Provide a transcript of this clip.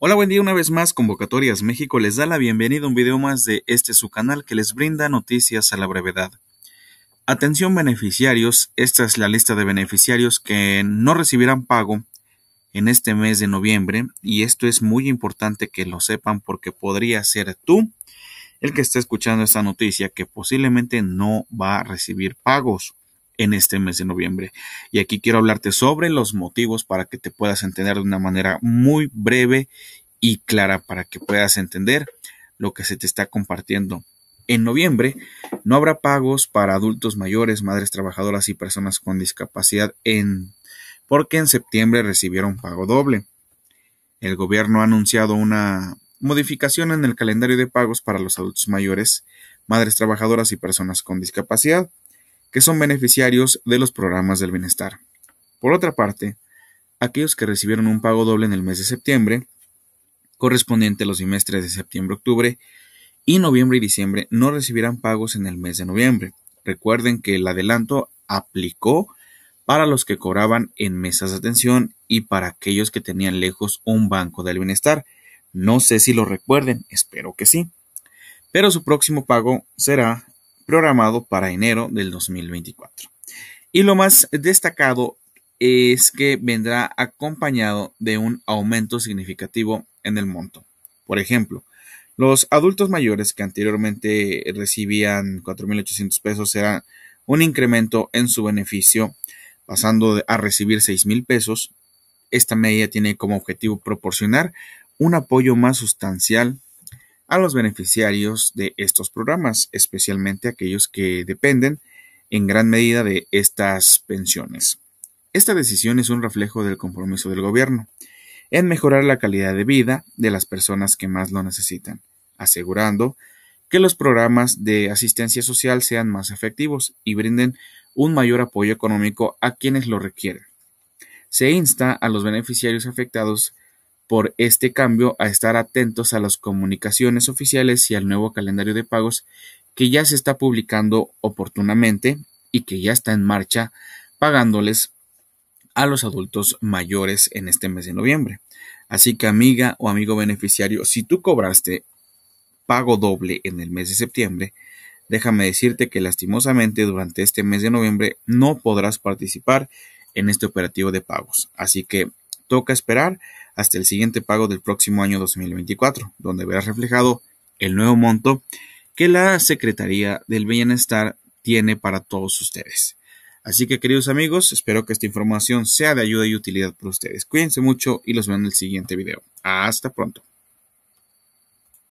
Hola, buen día una vez más, Convocatorias México les da la bienvenida a un video más de este su canal que les brinda noticias a la brevedad. Atención beneficiarios, esta es la lista de beneficiarios que no recibirán pago en este mes de noviembre y esto es muy importante que lo sepan porque podría ser tú el que esté escuchando esta noticia que posiblemente no va a recibir pagos en este mes de noviembre. Y aquí quiero hablarte sobre los motivos para que te puedas entender de una manera muy breve y clara, para que puedas entender lo que se te está compartiendo. En noviembre no habrá pagos para adultos mayores, madres trabajadoras y personas con discapacidad en porque en septiembre recibieron pago doble. El gobierno ha anunciado una modificación en el calendario de pagos para los adultos mayores, madres trabajadoras y personas con discapacidad que son beneficiarios de los programas del bienestar. Por otra parte, aquellos que recibieron un pago doble en el mes de septiembre, correspondiente a los semestres de septiembre-octubre, y noviembre y diciembre no recibirán pagos en el mes de noviembre. Recuerden que el adelanto aplicó para los que cobraban en mesas de atención y para aquellos que tenían lejos un banco del bienestar. No sé si lo recuerden, espero que sí. Pero su próximo pago será programado para enero del 2024. Y lo más destacado es que vendrá acompañado de un aumento significativo en el monto. Por ejemplo, los adultos mayores que anteriormente recibían 4.800 pesos será un incremento en su beneficio, pasando a recibir 6.000 pesos. Esta medida tiene como objetivo proporcionar un apoyo más sustancial a los beneficiarios de estos programas, especialmente aquellos que dependen en gran medida de estas pensiones. Esta decisión es un reflejo del compromiso del gobierno en mejorar la calidad de vida de las personas que más lo necesitan, asegurando que los programas de asistencia social sean más efectivos y brinden un mayor apoyo económico a quienes lo requieren. Se insta a los beneficiarios afectados por este cambio a estar atentos a las comunicaciones oficiales y al nuevo calendario de pagos que ya se está publicando oportunamente y que ya está en marcha pagándoles a los adultos mayores en este mes de noviembre. Así que amiga o amigo beneficiario, si tú cobraste pago doble en el mes de septiembre, déjame decirte que lastimosamente durante este mes de noviembre no podrás participar en este operativo de pagos. Así que toca esperar hasta el siguiente pago del próximo año 2024, donde verás reflejado el nuevo monto que la Secretaría del Bienestar tiene para todos ustedes. Así que queridos amigos, espero que esta información sea de ayuda y utilidad para ustedes. Cuídense mucho y los veo en el siguiente video. Hasta pronto.